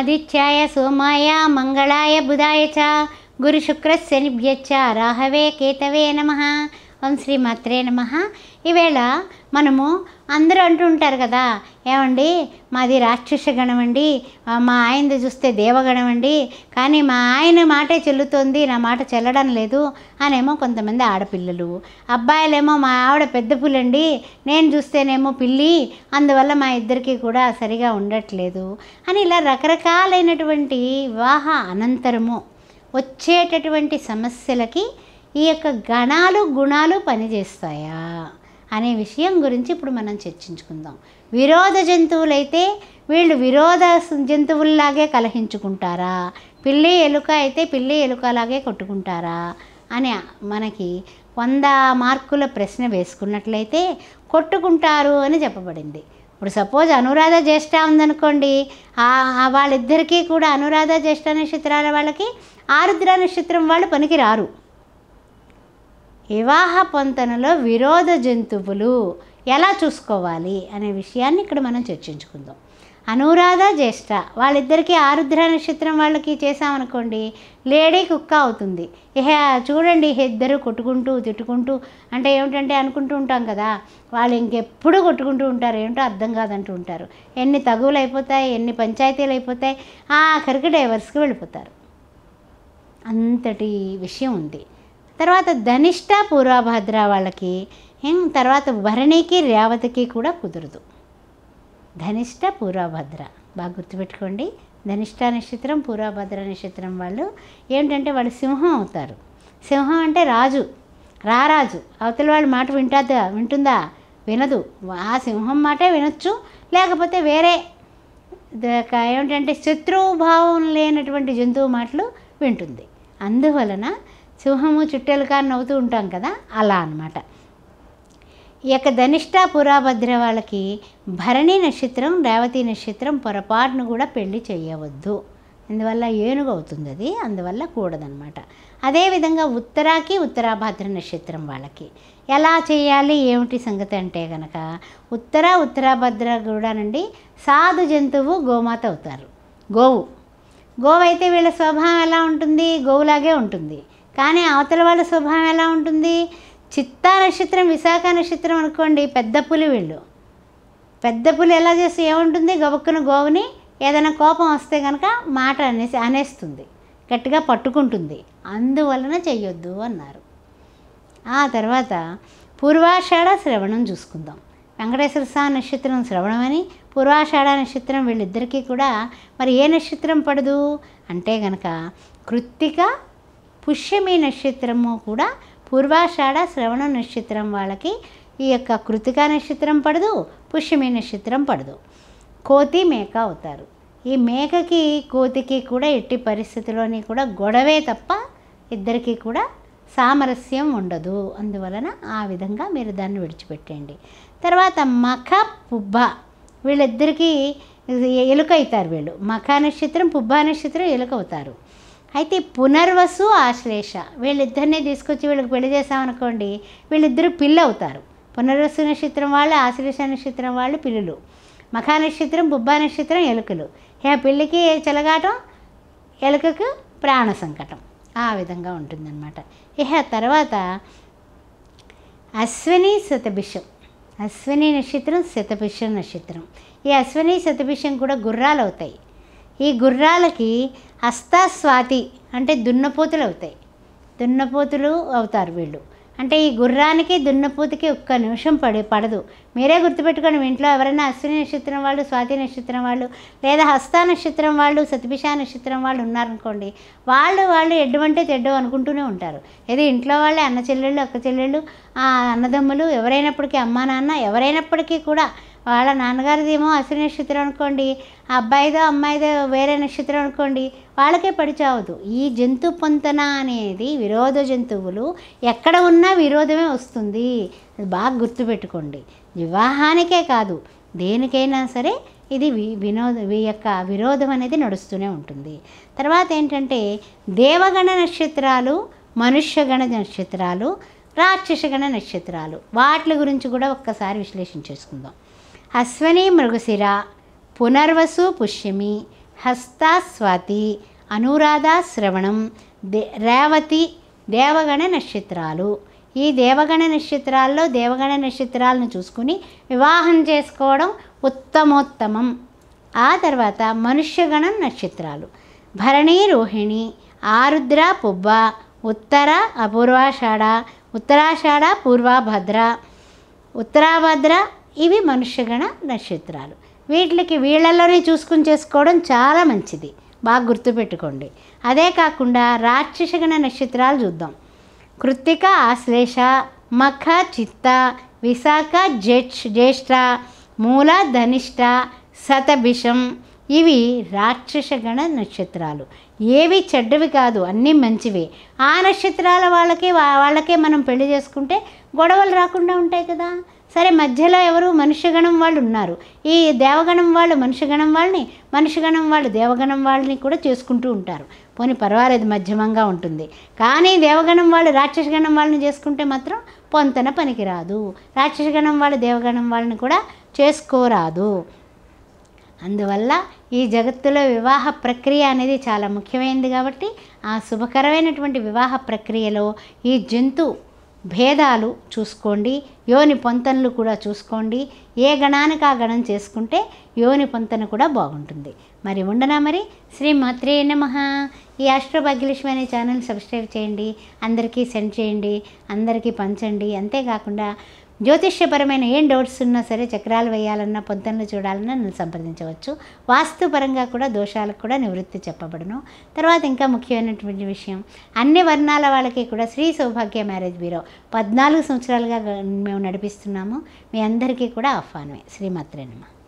आदित्याय सोमाय मङ्गलाय बुधाय च गुरुशुक्रस्य निभ्यच्च केतवे नमः ఓం శ్రీ మాత్రే నమ ఈవేళ మనము అందరూ అంటూ ఉంటారు కదా ఏమండి మాది రాక్షస గణం అండి మా ఆయనది చూస్తే దేవగణం అండి కానీ మా ఆయన మాటే చెల్లుతోంది నా మాట చెల్లడం లేదు అనేమో కొంతమంది ఆడపిల్లలు అబ్బాయిలేమో మా ఆవిడ పెద్ద పుల్లండి నేను చూస్తేనేమో పిల్లి అందువల్ల మా ఇద్దరికి కూడా సరిగా ఉండట్లేదు అని ఇలా రకరకాలైనటువంటి వివాహ అనంతరము వచ్చేటటువంటి సమస్యలకి ఈ యొక్క గణాలు గుణాలు పనిచేస్తాయా అనే విషయం గురించి ఇప్పుడు మనం చర్చించుకుందాం విరోధ జంతువులైతే వీళ్ళు విరోధ జంతువుల్లాగే కలహించుకుంటారా పిల్లి ఎలుక అయితే పిల్లి ఎలుకలాగే కొట్టుకుంటారా అని మనకి వంద మార్కుల ప్రశ్న వేసుకున్నట్లయితే కొట్టుకుంటారు అని చెప్పబడింది ఇప్పుడు సపోజ్ అనురాధ జ్యేష్ఠ ఉందనుకోండి వాళ్ళిద్దరికీ కూడా అనురాధ జ్యేష్ఠ నక్షత్రాల వాళ్ళకి ఆరుద్ర నక్షత్రం వాళ్ళు పనికిరారు వివాహ పొంతనలో విరోధ జంతువులు ఎలా చూసుకోవాలి అనే విషయాన్ని ఇక్కడ మనం చర్చించుకుందాం అనురాధ జ్యేష్ఠ వాళ్ళిద్దరికీ ఆరుద్ర నక్షత్రం వాళ్ళకి చేసామనుకోండి లేడీ కుక్క అవుతుంది ఇహ చూడండి ఇద్దరు కొట్టుకుంటూ తిట్టుకుంటూ అంటే ఏమిటంటే అనుకుంటూ ఉంటాం కదా వాళ్ళు ఇంకెప్పుడు కొట్టుకుంటూ ఉంటారు ఏమిటో అర్థం కాదంటూ ఉంటారు ఎన్ని తగువులు అయిపోతాయి ఎన్ని పంచాయతీలు అయిపోతాయి ఆఖరికి డైవర్స్కి వెళ్ళిపోతారు అంతటి విషయం ఉంది తర్వాత ధనిష్ట పూర్వభద్ర వాళ్ళకి తర్వాత భరణికి రేవతికి కూడా కుదరదు ధనిష్ట పూర్వభద్ర బాగా గుర్తుపెట్టుకోండి ధనిష్ట నక్షత్రం పూర్వభద్ర నక్షత్రం వాళ్ళు ఏంటంటే వాళ్ళు సింహం అవుతారు సింహం అంటే రాజు రారాజు అవతల వాళ్ళ మాట వింటుందా వింటుందా వినదు ఆ సింహం మాటే వినొచ్చు లేకపోతే వేరే ఏమిటంటే శత్రుభావం లేనటువంటి జంతువు మాటలు వింటుంది అందువలన సింహము చుట్టెలు కానీ నవ్వుతూ ఉంటాం కదా అలా అనమాట ఈ యొక్క ధనిష్ట పురాభద్ర వాళ్ళకి భరణి నక్షత్రం రేవతి నక్షత్రం పొరపాటును కూడా పెళ్లి చేయవద్దు అందువల్ల ఏనుగు అవుతుంది అది అందువల్ల కూడదనమాట అదేవిధంగా ఉత్తరాకి ఉత్తరాభద్ర నక్షత్రం వాళ్ళకి ఎలా చేయాలి ఏమిటి సంగతి అంటే కనుక ఉత్తర ఉత్తరాభద్ర నుండి సాధు జంతువు గోమాత అవుతారు గోవు గోవు అయితే వీళ్ళ స్వభావం ఎలా ఉంటుంది గోవులాగే ఉంటుంది కానీ అవతల వాళ్ళ స్వభావం ఎలా ఉంటుంది చిత్తా నక్షత్రం విశాఖ నక్షత్రం అనుకోండి పెద్ద పులి వీళ్ళు పెద్ద పులి ఎలా చేసి ఏముంటుంది గబుక్కున గోవుని ఏదైనా కోపం వస్తే కనుక మాట అనేసి అనేస్తుంది గట్టిగా పట్టుకుంటుంది అందువలన చెయ్యొద్దు అన్నారు ఆ తర్వాత పూర్వాషాఢ శ్రవణం చూసుకుందాం వెంకటేశ్వర స్వామి నక్షత్రం శ్రవణమని పూర్వాషాఢ నక్షత్రం వీళ్ళిద్దరికీ కూడా మరి ఏ నక్షత్రం పడదు అంటే గనక కృత్తిక పుష్యమి నక్షత్రము కూడా పూర్వాషాఢ శ్రవణ నక్షత్రం వాళ్ళకి ఈ యొక్క కృతికా నక్షత్రం పడదు పుష్యమి నక్షత్రం పడదు కోతి మేక అవుతారు ఈ మేకకి కోతికి కూడా ఎట్టి పరిస్థితిలోని కూడా గొడవే తప్ప ఇద్దరికీ కూడా సామరస్యం ఉండదు అందువలన ఆ విధంగా మీరు దాన్ని విడిచిపెట్టండి తర్వాత మఖ పుబ్బ వీళ్ళిద్దరికీ ఎలుక అవుతారు వీళ్ళు మఖ నక్షత్రం పుబ్బ నక్షత్రం ఎలుక అవుతారు అయితే పునర్వసు ఆశ్లేష వీళ్ళిద్దరినే తీసుకొచ్చి వీళ్ళకి పెళ్లి చేసామనుకోండి వీళ్ళిద్దరూ పిల్లు అవుతారు పునర్వసు నక్షత్రం వాళ్ళు ఆశ్లేష నక్షత్రం వాళ్ళు పిల్లులు మఖా నక్షత్రం బుబ్బా నక్షత్రం ఎలుకలు ఏ పిల్లికి చెలగాటం ఎలుకకు ప్రాణ సంకటం ఆ విధంగా ఉంటుందన్నమాట ఇహ తర్వాత అశ్విని శతభిషం అశ్విని నక్షత్రం శతభిషం నక్షత్రం ఈ అశ్విని శతభిషం కూడా గుర్రాలు అవుతాయి ఈ గుర్రాలకి హస్తస్వాతి అంటే దున్నపోతులు అవుతాయి దున్నపోతులు అవుతారు వీళ్ళు అంటే ఈ గుర్రానికి దున్నపోతుకి ఒక్క నిమిషం పడే పడదు మీరే గుర్తుపెట్టుకోండి ఇంట్లో ఎవరైనా అశ్విని నక్షత్రం వాళ్ళు స్వాతి నక్షత్రం వాళ్ళు లేదా హస్త నక్షత్రం వాళ్ళు సతిభిషా నక్షత్రం వాళ్ళు ఉన్నారనుకోండి వాళ్ళు వాళ్ళు ఎడ్డమంటే తెడ్డు అనుకుంటూనే ఉంటారు ఏదో ఇంట్లో వాళ్ళే అన్న చెల్లెళ్ళు అక్క చెల్లెళ్ళు అన్నదమ్ములు ఎవరైనప్పటికీ అమ్మా నాన్న ఎవరైనప్పటికీ కూడా వాళ్ళ నాన్నగారిదేమో అసలు నక్షత్రం అనుకోండి అబ్బాయిదో అమ్మాయిదో వేరే నక్షత్రం అనుకోండి వాళ్ళకే పడిచావదు ఈ జంతు పొంతన అనేది విరోధ జంతువులు ఎక్కడ ఉన్నా విరోధమే వస్తుంది బాగా గుర్తుపెట్టుకోండి వివాహానికే కాదు దేనికైనా సరే ఇది వి వినోద యొక్క విరోధం అనేది నడుస్తూనే ఉంటుంది తర్వాత ఏంటంటే దేవగణ నక్షత్రాలు మనుష్యగణ నక్షత్రాలు రాక్షసగణ నక్షత్రాలు వాటి గురించి కూడా ఒక్కసారి విశ్లేషణ చేసుకుందాం అశ్వని మృగశిర పునర్వసు పుష్యమి హస్తా స్వాతి అనురాధ శ్రవణం దే రేవతి దేవగణ నక్షత్రాలు ఈ దేవగణ నక్షత్రాల్లో దేవగణ నక్షత్రాలను చూసుకుని వివాహం చేసుకోవడం ఉత్తమోత్తమం ఆ తర్వాత మనుష్యగణం నక్షత్రాలు భరణి రోహిణి ఆరుద్ర పుబ్బ ఉత్తర అపూర్వాషాఢ ఉత్తరాషాఢ పూర్వభద్ర ఉత్తరాభద్ర ఇవి మనుష్యగణ నక్షత్రాలు వీటికి వీళ్ళల్లోనే చూసుకుని చేసుకోవడం చాలా మంచిది బాగా గుర్తుపెట్టుకోండి అదే కాకుండా రాక్షసగణ నక్షత్రాలు చూద్దాం కృత్తిక ఆశ్లేష మఖ చిత్త విశాఖ జ్యేష్ జ్యేష్ఠ మూల ధనిష్ట శతభిషం ఇవి రాక్షసగణ నక్షత్రాలు ఏవి చెడ్డవి కాదు అన్నీ మంచివి ఆ నక్షత్రాల వాళ్ళకే వాళ్ళకే మనం పెళ్లి చేసుకుంటే గొడవలు రాకుండా ఉంటాయి కదా సరే మధ్యలో ఎవరు మనుష్యగణం వాళ్ళు ఉన్నారు ఈ దేవగణం వాళ్ళు మనుషగణం వాళ్ళని మనుషగణం వాళ్ళు దేవగణం వాళ్ళని కూడా చేసుకుంటూ ఉంటారు పోనీ పర్వాలేదు మధ్యమంగా ఉంటుంది కానీ దేవగణం వాళ్ళు రాక్షసగణం వాళ్ళని చేసుకుంటే మాత్రం పొంతన పనికిరాదు రాక్షసగణం వాళ్ళు దేవగణం వాళ్ళని కూడా చేసుకోరాదు అందువల్ల ఈ జగత్తులో వివాహ ప్రక్రియ అనేది చాలా ముఖ్యమైనది కాబట్టి ఆ శుభకరమైనటువంటి వివాహ ప్రక్రియలో ఈ జంతు భేదాలు చూసుకోండి యోని పొంతనలు కూడా చూసుకోండి ఏ గణానికి ఆ గణం చేసుకుంటే యోని పొంతన కూడా బాగుంటుంది మరి ఉండనా మరి శ్రీ మాత్రే నమ ఈ అష్ట్ర భాగ్యలక్ష్మి అనే ఛానల్ సబ్స్క్రైబ్ చేయండి అందరికీ సెండ్ చేయండి అందరికీ పంచండి అంతేకాకుండా జ్యోతిష్యపరమైన ఏం డౌట్స్ ఉన్నా సరే చక్రాలు వేయాలన్నా పొద్దున్న చూడాలన్నా నన్ను సంప్రదించవచ్చు వాస్తుపరంగా కూడా దోషాలకు కూడా నివృత్తి చెప్పబడును తర్వాత ఇంకా ముఖ్యమైనటువంటి విషయం అన్ని వర్ణాల వాళ్ళకి కూడా శ్రీ సౌభాగ్య మ్యారేజ్ బ్యూరో పద్నాలుగు సంవత్సరాలుగా మేము నడిపిస్తున్నాము మీ అందరికీ కూడా ఆహ్వానమే శ్రీమాత్రేనమ్మ